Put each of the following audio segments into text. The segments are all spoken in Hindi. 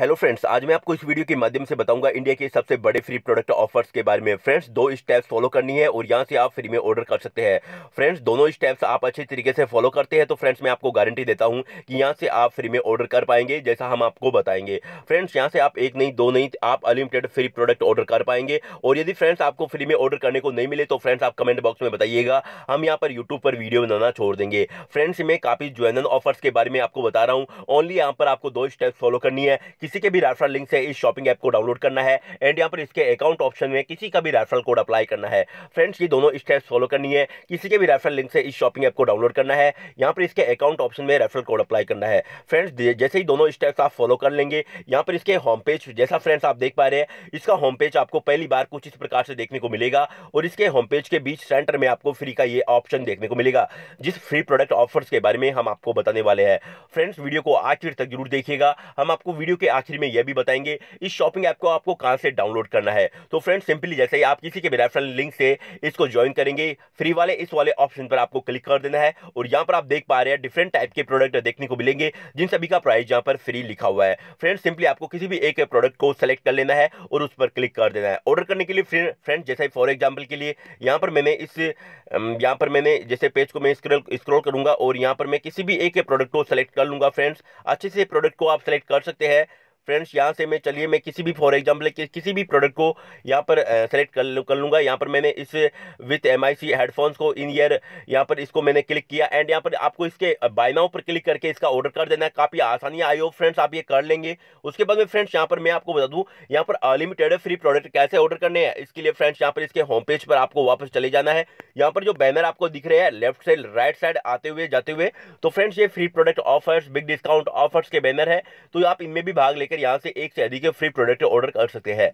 हेलो फ्रेंड्स आज मैं आपको इस वीडियो के माध्यम से बताऊंगा इंडिया के सबसे बड़े फ्री प्रोडक्ट ऑफर्स के बारे में फ्रेंड्स दो स्टेप्स फॉलो करनी है और यहाँ से आप फ्री में ऑर्डर कर सकते हैं फ्रेंड्स दोनों स्टेप्स आप अच्छे तरीके से फॉलो करते हैं तो फ्रेंड्स मैं आपको गारंटी देता हूँ कि यहाँ से आप फ्री में ऑर्डर कर पाएंगे जैसा हम आपको बताएंगे फ्रेंड्स यहाँ से आप एक नहीं दो नहीं आप अनलिमिटेड फ्री प्रोडक्ट ऑर्डर कर पाएंगे और यदि फ्रेंड्स आपको फ्री में ऑर्डर करने को नहीं मिले तो फ्रेंड्स आप कमेंट बॉक्स में बताइएगा हम यहाँ पर यूट्यूब पर वीडियो बनाना छोड़ देंगे फ्रेंड्स मैं काफ़ी ज्वेनन ऑफर्स के बारे में आपको बता रहा हूँ ओनली यहाँ पर आपको दो स्टेप्स फॉलो करनी है किसी के भी रेफरल लिंक से इस शॉपिंग ऐप को डाउनलोड करना है एंड यहाँ पर इसके अकाउंट ऑप्शन में किसी का भी रेफरल कोड अप्लाई करना है फ्रेंड्स ये दोनों स्टेप्स फॉलो करनी है किसी के भी रेफरल लिंक से इस शॉपिंग ऐप को डाउनलोड करना है यहाँ पर इसके अकाउंट ऑप्शन में रेफरल कोड अप्लाई करना है फ्रेंड्स जैसे ही दोनों स्टेप्स आप फॉलो कर लेंगे यहाँ पर इसके होम पेज जैसा फ्रेंड्स आप देख पा रहे हैं इसका होम पेज आपको पहली बार कुछ इस प्रकार से देखने को मिलेगा और इसके होम पेज के बीच सेंटर में आपको फ्री का ये ऑप्शन देखने को मिलेगा जिस फ्री प्रोडक्ट ऑफर्स के बारे में हम आपको बताने वाले हैं फ्रेंड्स वीडियो को आखिर तक जरूर देखिएगा हम आपको वीडियो के आखिर में यह भी बताएंगे इस शॉपिंग ऐप को आपको कहाँ से डाउनलोड करना है तो फ्रेंड सिंपली जैसे ही आप किसी के भी रेफरल लिंक से इसको ज्वाइन करेंगे फ्री वाले इस वाले ऑप्शन पर आपको क्लिक कर देना है और यहाँ पर आप देख पा रहे हैं डिफरेंट टाइप के प्रोडक्ट देखने को मिलेंगे जिन सभी का प्राइस यहाँ पर फ्री लिखा हुआ है फ्रेंड सिंपली आपको किसी भी एक प्रोडक्ट को सेलेक्ट कर लेना है और उस पर क्लिक कर देना है ऑर्डर करने के लिए फ्रेंड जैसे फॉर एग्जाम्पल के लिए यहाँ पर मैंने इस यहाँ पर मैंने जैसे पेज को मैं स्क्रोल स्क्रोल करूंगा और यहाँ पर मैं किसी भी एक प्रोडक्ट को सेलेक्ट कर लूंगा फ्रेंड्स अच्छे से प्रोडक्ट को आप सेलेक्ट कर सकते हैं फ्रेंड्स यहाँ से मैं चलिए मैं किसी भी फॉर एग्जांपल कि, किसी भी प्रोडक्ट को यहाँ पर सेलेक्ट कर कर लूँगा यहाँ पर मैंने इस विथ एम हेडफोन्स को इन ईयर यहाँ पर इसको मैंने क्लिक किया एंड यहाँ पर आपको इसके बायनाओ पर क्लिक करके इसका ऑर्डर कर देना है काफ़ी आसानी आई हो फ्रेंड्स आप ये कर लेंगे उसके बाद में फ्रेंड्स यहाँ पर मैं आपको बता दूँ यहाँ पर अनलिमिटेड फ्री प्रोडक्ट कैसे ऑर्डर करने हैं इसके लिए फ्रेंड्स यहाँ पर इसके होम पेज पर आपको वापस चले जाना है यहाँ पर जो बैनर आपको दिख रहे हैं लेफ्ट साइड राइट साइड आते हुए जाते हुए तो फ्रेंड्स ये free product offers big discount offers के बैनर है तो आप इनमें भी भाग ले लेकर यहाँ से एक से अधिक फ्री प्रोडक्ट ऑर्डर कर सकते हैं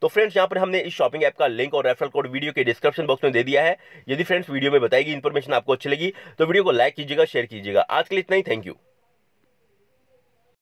तो फ्रेंड्स यहाँ पर हमने इस शॉपिंग ऐप का लिंक और रेफरल कोड वीडियो के डिस्क्रिप्शन बॉक्स में दे दिया है यदि फ्रेंड्स वीडियो में बताएगी इन्फॉर्मेशन आपको अच्छी लगी तो वीडियो को लाइक कीजिएगा शेयर कीजिएगा आज के लिए इतना ही थैंक यू